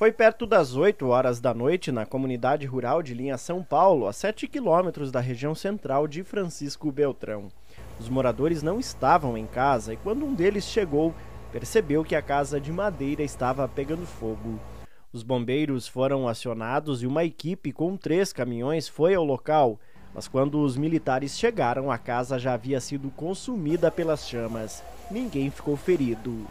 Foi perto das 8 horas da noite na comunidade rural de Linha São Paulo, a 7 quilômetros da região central de Francisco Beltrão. Os moradores não estavam em casa e, quando um deles chegou, percebeu que a casa de madeira estava pegando fogo. Os bombeiros foram acionados e uma equipe com três caminhões foi ao local, mas quando os militares chegaram, a casa já havia sido consumida pelas chamas. Ninguém ficou ferido.